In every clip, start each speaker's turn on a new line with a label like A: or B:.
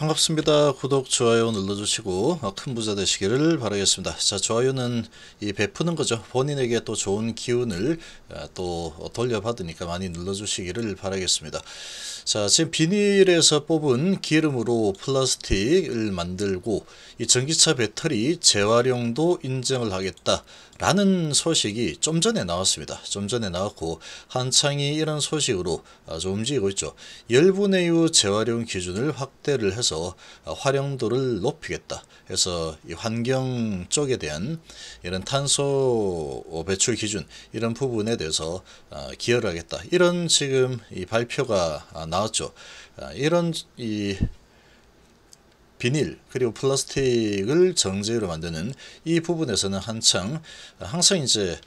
A: 반갑습니다. 구독, 좋아요 눌러주시고 어, 큰 부자 되시기를 바라겠습니다. 자, 좋아요는 이 베푸는 거죠. 본인에게 또 좋은 기운을 어, 또 돌려받으니까 많이 눌러주시기를 바라겠습니다. 자, 지금 비닐에서 뽑은 기름으로 플라스틱을 만들고 이 전기차 배터리 재활용도 인정을 하겠다라는 소식이 좀 전에 나왔습니다. 좀 전에 나왔고 한창이 이런 소식으로 아주 움직이고 있죠. 열분의유 재활용 기준을 확대를 해서 아, 활용도를 높이겠다. 해서 이 환경 쪽에 대한 이런 탄소 배출 기준 이런 부분에 대해서 아, 기여를 하겠다. 이런 지금 이 발표가 아, 나왔습니다. 나왔죠. 아, 이런 이 비닐 그리고 플라스틱을 정제로 만드는 이 부분에서는 한창 항상 이제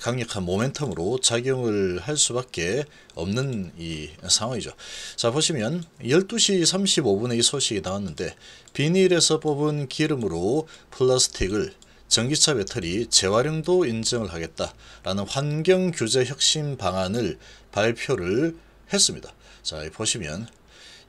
A: 강력한 모멘텀으로 작용을 할 수밖에 없는 이 상황이죠. 자 보시면 12시 35분에 이 소식이 나왔는데 비닐에서 뽑은 기름으로 플라스틱을 전기차 배터리 재활용도 인증을 하겠다라는 환경 규제 혁신 방안을 발표를 했습니다. 자, 보시면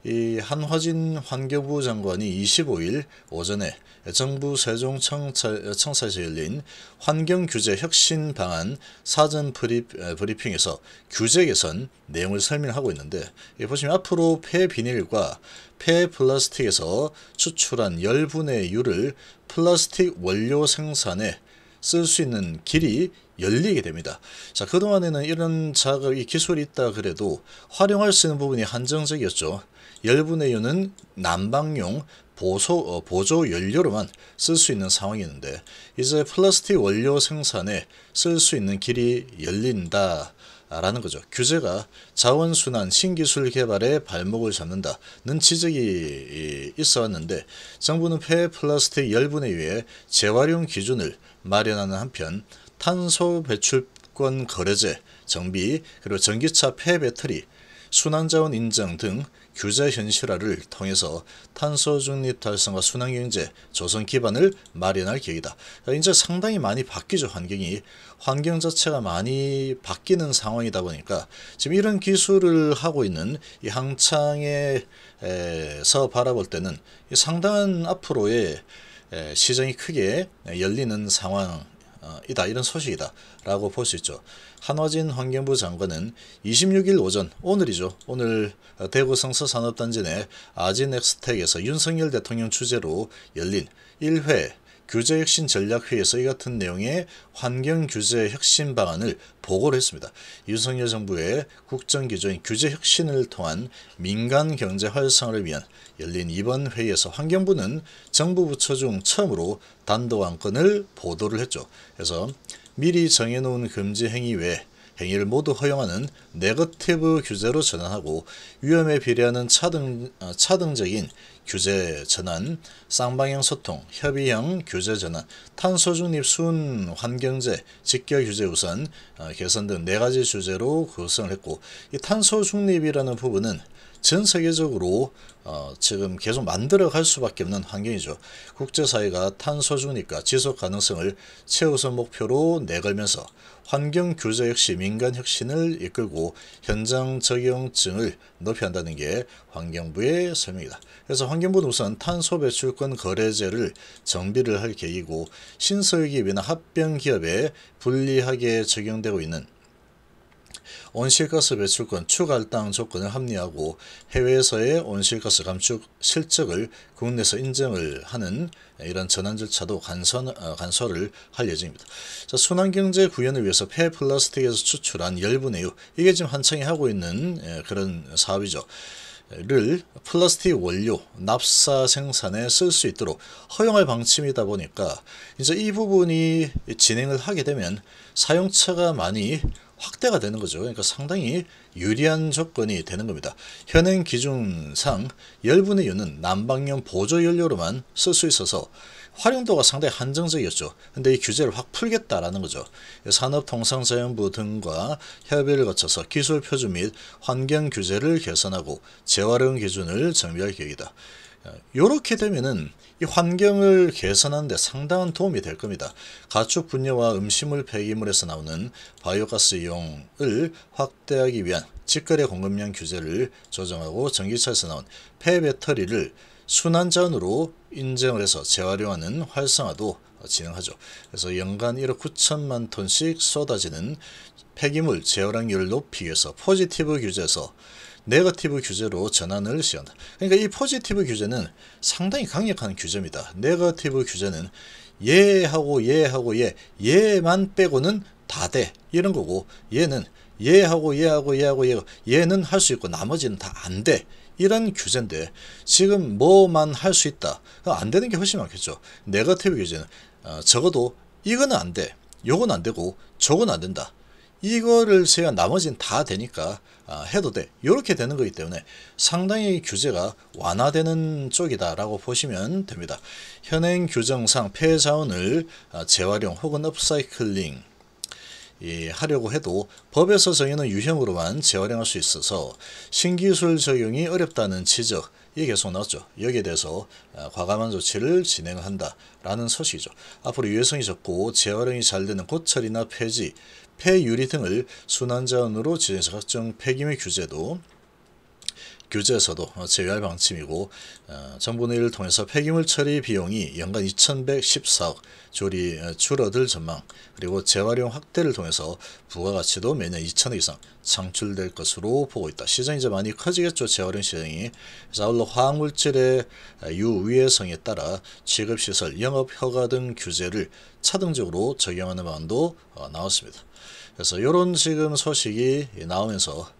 A: 이 한화진 환경부 장관이 25일 오전에 정부 세종청 청사에서 열린 환경규제 혁신 방안 사전 브리, 브리핑에서 규제 개선 내용을 설명하고 있는데 이 보시면 앞으로 폐비닐과 폐플라스틱에서 추출한 열분의 유를 플라스틱 원료 생산에 쓸 수 있는 길이 열리게 됩니다. 자, 그동안에는 이런 작업이 기술이 있다 그래도 활용할 수 있는 부분이 한정적이었죠. 열분의 유는 난방용 보소, 어, 보조 연료로만 쓸 수 있는 상황이었는데 이제 플라스틱 원료 생산에 쓸 수 있는 길이 열린다. 라는 거죠. 규제가 자원순환 신기술 개발에 발목을 잡는다는 지적이 있어 왔는데 정부는 폐 플라스틱 열분의 위 재활용 기준을 마련하는 한편 탄소 배출권 거래제, 정비, 그리고 전기차 폐배터리, 순환자원 인정 등 규제 현실화를 통해서 탄소 중립 달성과 순환경제 조성 기반을 마련할 계획이다. 그러니까 이제 상당히 많이 바뀌죠 환경이. 환경 자체가 많이 바뀌는 상황이다 보니까 지금 이런 기술을 하고 있는 이 항창에서 바라볼 때는 상당한 앞으로의 시장이 크게 열리는 상황 어, 이다 이런 소식이다라고 볼 수 있죠. 한화진 환경부 장관은 26일 오전 오늘이죠. 오늘 대구 성서 산업단지 내 아진엑스텍에서 윤석열 대통령 주재로 열린 1회 규제혁신 전략회의에서 이 같은 내용의 환경규제 혁신 방안을 보고를 했습니다. 윤석열 정부의 국정기조인 규제혁신을 통한 민간경제 활성화를 위한 열린 이번 회의에서 환경부는 정부 부처 중 처음으로 단독 안건을 보도를 했죠. 그래서 미리 정해놓은 금지 행위 외에 행위를 모두 허용하는 네거티브 규제로 전환하고 위험에 비례하는 차등, 어, 차등적인 규제 전환, 쌍방향 소통, 협의형 규제 전환, 탄소 중립 순 환경제, 직결 규제 우선 어, 개선 등 네 가지 주제로 구성을 했고 이 탄소 중립이라는 부분은 전 세계적으로 어, 지금 계속 만들어 갈 수밖에 없는 환경이죠. 국제사회가 탄소주니까 지속 가능성을 최우선 목표로 내걸면서 환경 규제 역시 민간 혁신을 이끌고 현장 적용증을 높여 한다는 게 환경부의 설명이다. 그래서 환경부는 우선 탄소 배출권 거래제를 정비를 할 계획이고 신서기업이나 합병기업에 불리하게 적용되고 있는 온실가스 배출권 추가할당 조건을 합리하고 해외에서의 온실가스 감축 실적을 국내에서 인정을 하는 이런 전환 절차도 간선, 어, 간설를할 예정입니다. 자, 순환경제 구현을 위해서 폐플라스틱에서 추출한 열분의유 이게 지금 한창이 하고 있는 에, 그런 사업이죠. 를 플라스틱 원료, 납사 생산에 쓸 수 있도록 허용할 방침이다 보니까 이제 이 부분이 진행을 하게 되면 사용처가 많이 확대가 되는 거죠. 그러니까 상당히 유리한 조건이 되는 겁니다. 현행 기준상 열분의 유는 난방용 보조연료로만 쓸 수 있어서 활용도가 상당히 한정적이었죠. 근데 이 규제를 확 풀겠다라는 거죠. 산업통상자연부 등과 협의를 거쳐서 기술 표준 및 환경 규제를 개선하고 재활용 기준을 정비할 계획이다. 이렇게 되면은 이 환경을 개선하는데 상당한 도움이 될 겁니다. 가축 분뇨와 음식물 폐기물에서 나오는 바이오가스 이용을 확대하기 위한 직거래 공급량 규제를 조정하고 전기차에서 나온 폐배터리를 순환전으로 인정을 해서 재활용하는 활성화도 진행하죠. 그래서 연간 1억 9천만 톤씩 쏟아지는 폐기물 재활용률을 높이 위해서 포지티브 규제에서 네거티브 규제로 전환을 시한다. 그러니까 이 포지티브 규제는 상당히 강력한 규제입니다. 네거티브 규제는 예하고 예하고 예, 예만 빼고는 다 돼. 이런 거고 예는 예하고 예하고 예하고 예예는할 수 있고 나머지는 다 안 돼. 이런 규제인데 지금 뭐만 할 수 있다. 안 되는 게 훨씬 많겠죠. 네거티브 규제는 어, 적어도 이거는 안 돼. 요건 안 되고 저건 안 된다. 이거를 세야 나머지는 다 되니까 아, 해도 돼. 이렇게 되는 거기 때문에 상당히 규제가 완화되는 쪽이다라고 보시면 됩니다. 현행 규정상 폐 자원을 아, 재활용 혹은 업사이클링 예, 하려고 해도 법에서 정해놓은 유형으로만 재활용할 수 있어서 신기술 적용이 어렵다는 지적, 이게 계속 나왔죠. 여기에 대해서 어, 과감한 조치를 진행한다라는 서시죠. 앞으로 유해성이 적고 재활용이 잘 되는 고철이나 폐지, 폐유리 등을 순환자원으로 지정해서 각종 폐기물 규제도 교재에서도 제외할 방침이고 어, 정부의 1을 통해서 폐기물 처리 비용이 연간 2114억 조리 어, 줄어들 전망 그리고 재활용 확대를 통해서 부가가치도 매년 2천억 이상 창출될 것으로 보고 있다. 시장이 이제 많이 커지겠죠. 재활용 시장이. 그래서 아울러 화학물질의 유위해성에 따라 취급시설, 영업허가 등 규제를 차등적으로 적용하는 방안도 어, 나왔습니다. 그래서 이런 지금 소식이 나오면서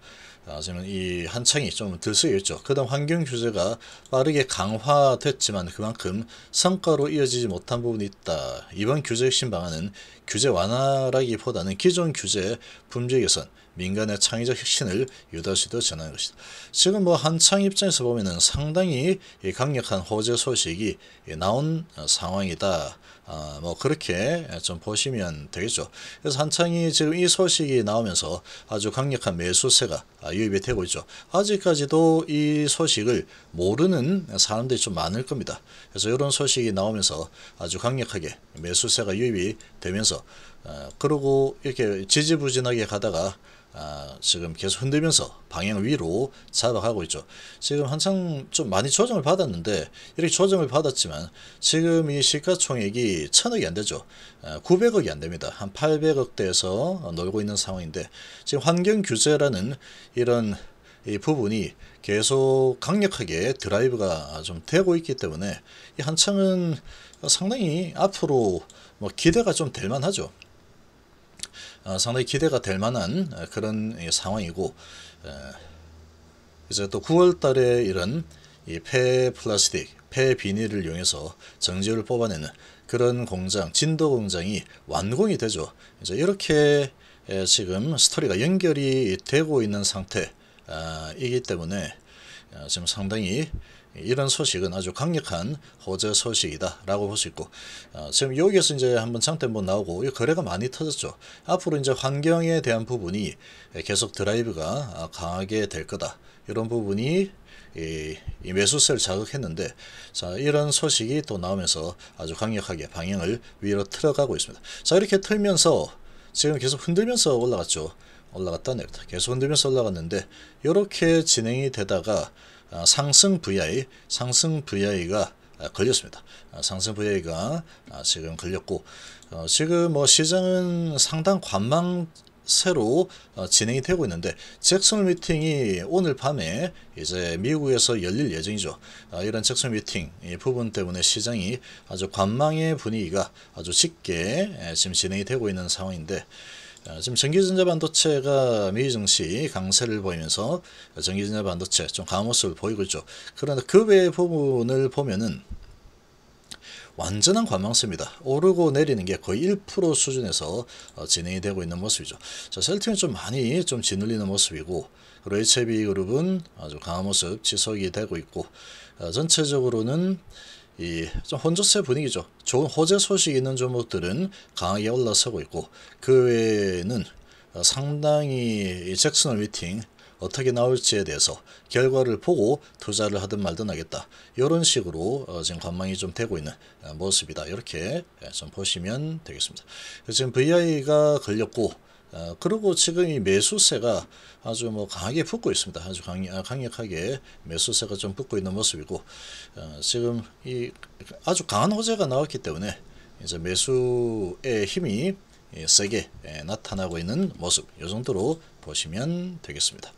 A: 아, 저는 이 한창이 좀 들썩였죠. 그다음 환경 규제가 빠르게 강화됐지만 그만큼 성과로 이어지지 못한 부분이 있다. 이번 규제 핵심 방안은 규제 완화라기보다는 기존 규제 분쟁 개선, 민간의 창의적 혁신을 유다시도 전하는 것이다. 지금 뭐 한창 입장에서 보면은 상당히 강력한 호재 소식이 나온 상황이다. 아, 뭐 그렇게 좀 보시면 되겠죠. 그래서 한창이 지금 이 소식이 나오면서 아주 강력한 매수세가 유입이 되고 있죠. 아직까지도 이 소식을 모르는 사람들이 좀 많을 겁니다. 그래서 이런 소식이 나오면서 아주 강력하게 매수세가 유입이 되면서 아, 그러고 이렇게 지지부진하게 가다가 아, 지금 계속 흔들면서 방향 위로 잡아가고 있죠. 지금 한창 좀 많이 조정을 받았는데 이렇게 조정을 받았지만 지금 이 시가총액이 천억이 안 되죠. 아, 900억이 안 됩니다. 한 800억대에서 놀고 있는 상황인데 지금 환경 규제라는 이런 이 부분이 계속 강력하게 드라이브가 좀 되고 있기 때문에 이 한창은 상당히 앞으로 뭐 기대가 좀 될 만하죠. 어, 상당히 기대가 될 만한 어, 그런 상황이고 이제 어, 또 9월 달에 이런 폐 플라스틱, 폐 비닐을 이용해서 정제를 뽑아내는 그런 공장, 진도 공장이 완공이 되죠. 이제 이렇게 지금 스토리가 연결이 되고 있는 상태이기 아, 때문에 지금 상당히 이런 소식은 아주 강력한 호재 소식이다라고 볼 수 있고 어, 지금 여기에서 이제 한번 창대 한번 나오고 거래가 많이 터졌죠. 앞으로 이제 환경에 대한 부분이 계속 드라이브가 어, 강하게 될 거다. 이런 부분이 이, 이 매수세를 자극했는데 자 이런 소식이 또 나오면서 아주 강력하게 방향을 위로 틀어가고 있습니다. 자 이렇게 틀면서 지금 계속 흔들면서 올라갔죠. 올라갔다 내렸다. 계속 흔들면서 올라갔는데 이렇게 진행이 되다가 어, 상승 VI, 상승 VI가 어, 걸렸습니다. 어, 상승 VI가 지금 걸렸고 지금 뭐 시장은 상당 관망 새로 진행이 되고 있는데 잭슨 미팅이 오늘 밤에 이제 미국에서 열릴 예정이죠. 이런 잭슨 미팅 부분 때문에 시장이 아주 관망의 분위기가 아주 짙게 지금 진행이 되고 있는 상황인데 지금 전기전자 반도체가 미 증시 강세를 보이면서 전기전자 반도체 좀 강한 모습을 보이고 있죠. 그러나 그의 부분을 보면은 완전한 관망세입니다. 오르고 내리는 게 거의 1% 수준에서 어, 진행이 되고 있는 모습이죠. 자, 셀팅은 좀 많이 좀 짓눌리는 모습이고 그리고 HB 그룹은 아주 강한 모습 지속이 되고 있고 어, 전체적으로는 이좀 혼조세 분위기죠. 좋은 호재 소식 있는 종목들은 강하게 올라서고 있고 그 외에는 어, 상당히 잭슨홀 미팅 어떻게 나올지에 대해서 결과를 보고 투자를 하든 말든 하겠다. 이런 식으로 어, 지금 관망이 좀 되고 있는 어, 모습이다. 이렇게 예, 좀 보시면 되겠습니다. 지금 VI가 걸렸고 어, 그리고 지금 이 매수세가 아주 뭐 강하게 붙고 있습니다. 아주 강, 아, 강력하게 매수세가 좀 붙고 있는 모습이고 어, 지금 이 아주 강한 호재가 나왔기 때문에 이제 매수의 힘이 예, 세게 예, 나타나고 있는 모습 이 정도로 보시면 되겠습니다.